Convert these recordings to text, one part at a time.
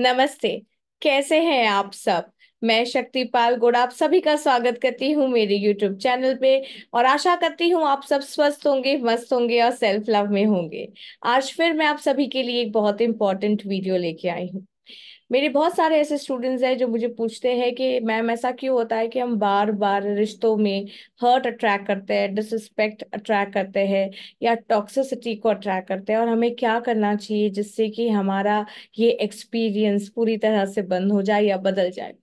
नमस्ते कैसे हैं आप सब मैं शक्तिपाल गोड़ा आप सभी का स्वागत करती हूँ मेरे YouTube चैनल पे और आशा करती हूँ आप सब स्वस्थ होंगे मस्त होंगे और सेल्फ लव में होंगे आज फिर मैं आप सभी के लिए एक बहुत इंपॉर्टेंट वीडियो लेके आई हूँ मेरे बहुत सारे ऐसे स्टूडेंट्स हैं जो मुझे पूछते हैं कि मैम ऐसा क्यों होता है कि हम बार बार रिश्तों में हर्ट अट्रैक्ट करते हैं डिसरिस्पेक्ट अट्रैक्ट करते हैं या टॉक्सिसिटी को अट्रैक्ट करते हैं और हमें क्या करना चाहिए जिससे कि हमारा ये एक्सपीरियंस पूरी तरह से बंद हो जाए या बदल जाए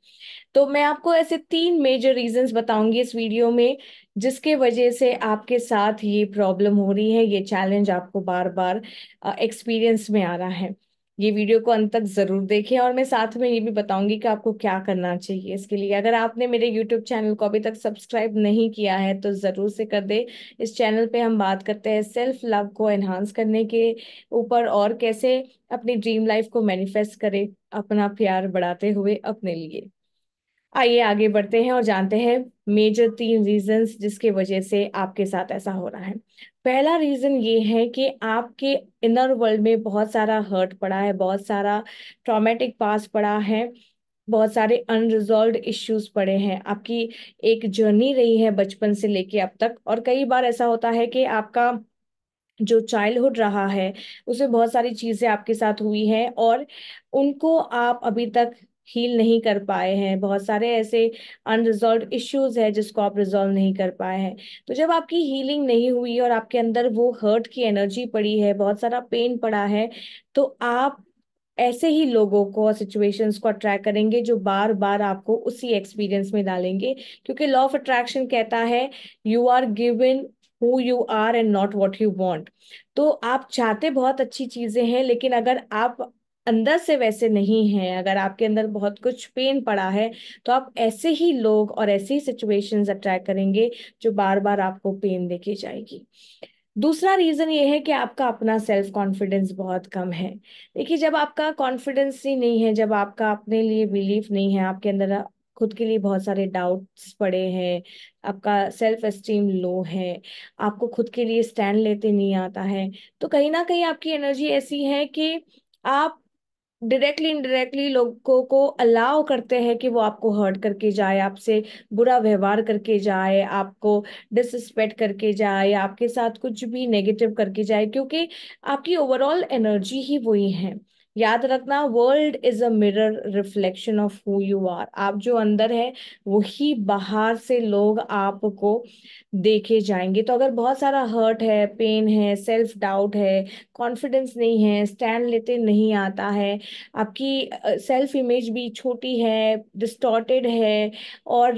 तो मैं आपको ऐसे तीन मेजर रीजंस बताऊंगी इस वीडियो में जिसके वजह से आपके साथ ये प्रॉब्लम हो रही है ये चैलेंज आपको बार बार एक्सपीरियंस में आ रहा है ये वीडियो को अंत तक ज़रूर देखें और मैं साथ में ये भी बताऊंगी कि आपको क्या करना चाहिए इसके लिए अगर आपने मेरे यूट्यूब चैनल को अभी तक सब्सक्राइब नहीं किया है तो ज़रूर से कर दे इस चैनल पे हम बात करते हैं सेल्फ लव को एनहांस करने के ऊपर और कैसे अपनी ड्रीम लाइफ को मैनिफेस्ट करें अपना प्यार बढ़ाते हुए अपने लिए आइए आगे बढ़ते हैं और जानते हैं मेजर तीन रीजंस जिसके वजह से आपके साथ ऐसा हो रहा है पहला रीजन ये है कि आपके इनर वर्ल्ड में बहुत सारा हर्ट पड़ा है बहुत सारा ट्रॉमेटिक पास पड़ा है बहुत सारे अनरिजॉल्व इश्यूज पड़े हैं आपकी एक जर्नी रही है बचपन से लेके अब तक और कई बार ऐसा होता है कि आपका जो चाइल्डहुड रहा है उसमें बहुत सारी चीज़ें आपके साथ हुई हैं और उनको आप अभी तक हील नहीं कर पाए हैं बहुत सारे ऐसे अनरिजोल्व इश्यूज है जिसको आप रिजोल्व नहीं कर पाए हैं तो जब आपकी हीलिंग नहीं हुई और आपके अंदर वो हर्ट की एनर्जी पड़ी है बहुत सारा पेन पड़ा है तो आप ऐसे ही लोगों को और सिचुएशंस को अट्रैक्ट करेंगे जो बार बार आपको उसी एक्सपीरियंस में डालेंगे क्योंकि लॉ ऑफ अट्रैक्शन कहता है you are given who you are and not what you want तो आप चाहते बहुत अच्छी चीजें हैं लेकिन अगर आप अंदर से वैसे नहीं है अगर आपके अंदर बहुत कुछ पेन पड़ा है तो आप ऐसे ही लोग और ऐसी ही सिचुएशंस अट्रैक्ट करेंगे जो बार बार आपको पेन देके जाएगी दूसरा रीजन ये है कि आपका अपना सेल्फ कॉन्फिडेंस बहुत कम है देखिए जब आपका कॉन्फिडेंस ही नहीं है जब आपका अपने लिए बिलीफ नहीं है आपके अंदर खुद के लिए बहुत सारे डाउट्स पड़े हैं आपका सेल्फ एस्टीम लो है आपको खुद के लिए स्टैंड लेते नहीं आता है तो कहीं ना कहीं आपकी एनर्जी ऐसी है कि आप डायरेक्टली इनडायरेक्टली लोगों को अलाउ करते हैं कि वो आपको हर्ट करके जाए आपसे बुरा व्यवहार करके जाए आपको डिसरिस्पेक्ट करके जाए आपके साथ कुछ भी नेगेटिव करके जाए क्योंकि आपकी ओवरऑल एनर्जी ही वही है याद रखना world is a mirror reflection of who you are आप जो अंदर है वही बाहर से लोग आपको देखे जाएंगे तो अगर बहुत सारा हर्ट है पेन है सेल्फ डाउट है कॉन्फिडेंस नहीं है स्टैंड लेते नहीं आता है आपकी सेल्फ इमेज भी छोटी है डिस्टॉर्टेड है और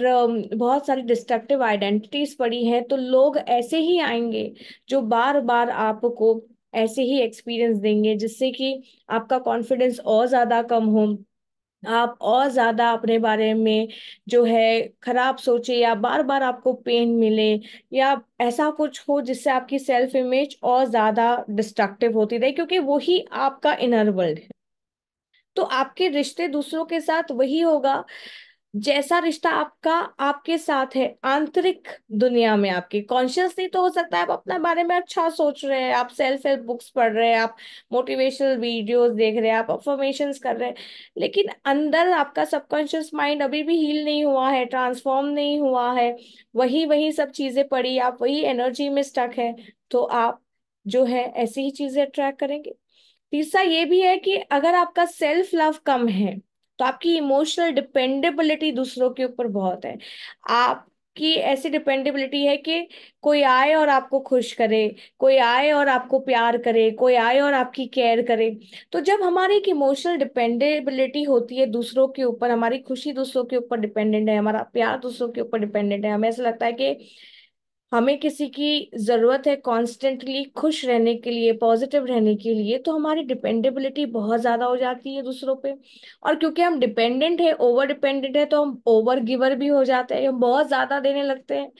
बहुत सारी डिस्ट्रक्टिव आइडेंटिटीज पड़ी है तो लोग ऐसे ही आएंगे जो बार बार आपको ऐसे ही एक्सपीरियंस देंगे जिससे कि आपका कॉन्फिडेंस और ज़्यादा कम हो आप और ज़्यादा अपने बारे में जो है ख़राब सोचे या बार बार आपको पेन मिले या ऐसा कुछ हो जिससे आपकी सेल्फ इमेज और ज़्यादा डिस्ट्रक्टिव होती रहे क्योंकि वही आपका इनर वर्ल्ड है तो आपके रिश्ते दूसरों के साथ वही होगा जैसा रिश्ता आपका आपके साथ है आंतरिक दुनिया में आपकी कॉन्शियसली तो हो सकता है आप अपने बारे में अच्छा सोच रहे हैं आप सेल्फ हेल्प बुक्स पढ़ रहे हैं आप मोटिवेशनल वीडियोस देख रहे हैं आप अफॉर्मेशन कर रहे हैं लेकिन अंदर आपका सबकॉन्शियस माइंड अभी भी हील नहीं हुआ है ट्रांसफॉर्म नहीं हुआ है वही वही सब चीजें पड़ी आप वही एनर्जी में स्टक है तो आप जो है ऐसी ही चीजें अट्रैक्ट करेंगे तीसरा ये भी है कि अगर आपका सेल्फ लव कम है तो आपकी इमोशनल डिपेंडेबिलिटी दूसरों के ऊपर बहुत है आप कि ऐसी डिपेंडेबिलिटी है कि कोई आए और आपको खुश करे कोई आए और आपको प्यार करे कोई आए और आपकी केयर करे तो जब हमारी एक इमोशनल डिपेंडेबिलिटी होती है दूसरों के ऊपर हमारी खुशी दूसरों के ऊपर डिपेंडेंट है हमारा प्यार दूसरों के ऊपर डिपेंडेंट है हमें ऐसा लगता है कि हमें किसी की ज़रूरत है कॉन्स्टेंटली खुश रहने के लिए पॉजिटिव रहने के लिए तो हमारी डिपेंडेबिलिटी बहुत ज़्यादा हो जाती है दूसरों पे और क्योंकि हम डिपेंडेंट है ओवर डिपेंडेंट है तो हम ओवर गिवर भी हो जाते हैं हम बहुत ज़्यादा देने लगते हैं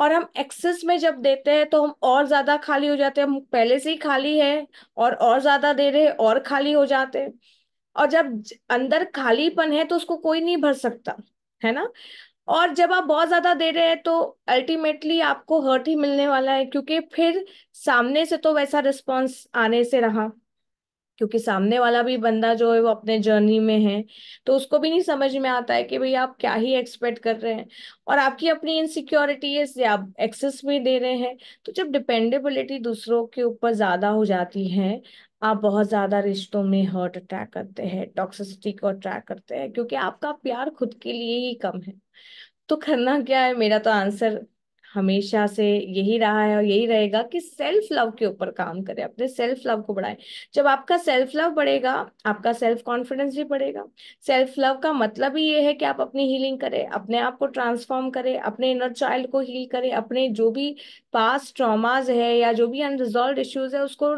और हम एक्सेस में जब देते हैं तो हम और ज़्यादा खाली हो जाते हैं हम पहले से ही खाली है और और ज़्यादा दे रहे हैं और खाली हो जाते हैं और जब अंदर खालीपन है तो उसको कोई नहीं भर सकता है ना और जब आप बहुत ज्यादा दे रहे हैं तो अल्टीमेटली आपको हर्ट ही मिलने वाला है क्योंकि फिर सामने से तो वैसा रिस्पॉन्स आने से रहा क्योंकि सामने वाला भी बंदा जो है वो अपने जर्नी में है तो उसको भी नहीं समझ में आता है कि भाई आप क्या ही एक्सपेक्ट कर रहे हैं और आपकी अपनी इनसिक्योरिटीज आप एक्सेस भी दे रहे हैं तो जब डिपेंडेबिलिटी दूसरों के ऊपर ज़्यादा हो जाती है आप बहुत ज़्यादा रिश्तों में हर्ट अट्रैक करते हैं टॉक्सिसिटी को अट्रैक करते हैं क्योंकि आपका प्यार खुद के लिए ही कम है तो करना क्या है मेरा तो आंसर हमेशा से यही रहा है और यही रहेगा कि सेल्फ लव के ऊपर काम करें अपने सेल्फ लव को बढ़ाएं जब आपका सेल्फ लव बढ़ेगा आपका सेल्फ कॉन्फिडेंस भी बढ़ेगा सेल्फ लव का मतलब ही ये है कि आप अपनी हीलिंग करें अपने आप को ट्रांसफॉर्म करें अपने इनर चाइल्ड को हील करें अपने जो भी पास ट्रॉमाज है या जो भी अनरिजोल्व इश्यूज है उसको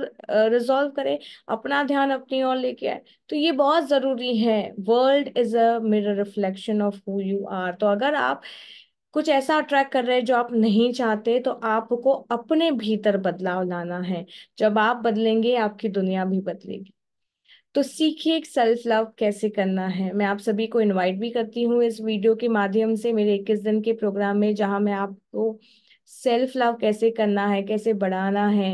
रिजोल्व करें अपना ध्यान अपनी ओर लेके आए तो ये बहुत जरूरी है world is a mirror reflection of who you are तो अगर आप कुछ ऐसा अट्रैक्ट कर रहे हैं जो आप नहीं चाहते तो आपको अपने भीतर बदलाव लाना है जब आप बदलेंगे आपकी दुनिया भी बदलेगी तो सीखिए सेल्फ लव कैसे करना है मैं आप सभी को इनवाइट भी करती हूँ इस वीडियो के माध्यम से मेरे इक्कीस दिन के प्रोग्राम में जहाँ मैं आपको सेल्फ लव कैसे करना है कैसे बढ़ाना है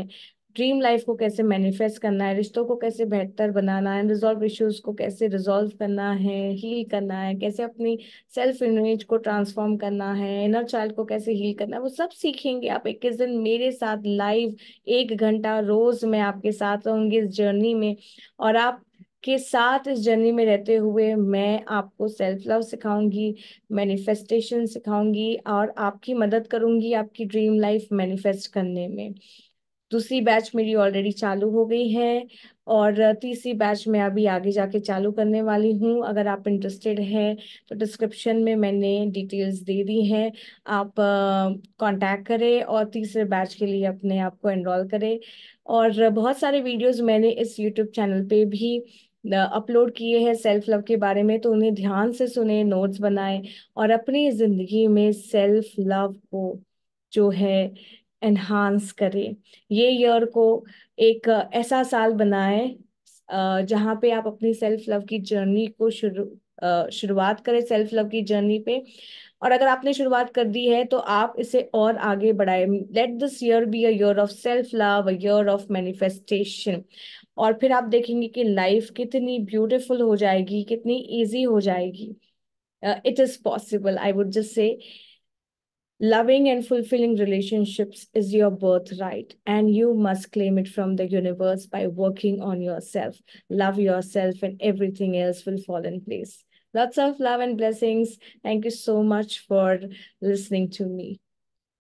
ड्रीम लाइफ को कैसे मैनिफेस्ट करना है रिश्तों को कैसे बेहतर बनाना है रिजॉल्व इश्यूज को कैसे रिजॉल्व करना है हील करना है कैसे अपनी सेल्फ इमेज को ट्रांसफॉर्म करना है इनर चाइल्ड को कैसे हील करना है वो सब सीखेंगे आप एक दिन मेरे साथ लाइव एक घंटा रोज मैं आपके साथ रहूँगी इस जर्नी में और आप के साथ इस जर्नी में रहते हुए मैं आपको सेल्फ लव सिखाऊंगी मैनिफेस्टेशन सिखाऊंगी और आपकी मदद करूंगी आपकी ड्रीम लाइफ मैनिफेस्ट करने में दूसरी बैच मेरी ऑलरेडी चालू हो गई है और तीसरी बैच मैं अभी आगे जाके चालू करने वाली हूँ अगर आप इंटरेस्टेड हैं तो डिस्क्रिप्शन में मैंने डिटेल्स दे दी हैं आप कांटेक्ट करें और तीसरे बैच के लिए अपने आप को एनरोल करें और बहुत सारे वीडियोस मैंने इस यूट्यूब चैनल पे भी अपलोड किए हैं सेल्फ लव के बारे में तो उन्हें ध्यान से सुने नोट्स बनाए और अपनी ज़िंदगी में सेल्फ लव को जो है एनहांस करें ये ईयर को एक ऐसा साल बनाएं जहाँ पे आप अपनी सेल्फ लव की जर्नी को शुरू शुरुआत करें सेल्फ लव की जर्नी पे और अगर आपने शुरुआत कर दी है तो आप इसे और आगे बढ़ाए let this year be a year of self love year of manifestation और फिर आप देखेंगे कि लाइफ कितनी ब्यूटीफुल हो जाएगी कितनी इजी हो जाएगी it is possible I would just say Loving and fulfilling relationships is your birthright, and you must claim it from the universe by working on yourself. Love yourself, and everything else will fall in place. Lots of love and blessings. Thank you so much for listening to me.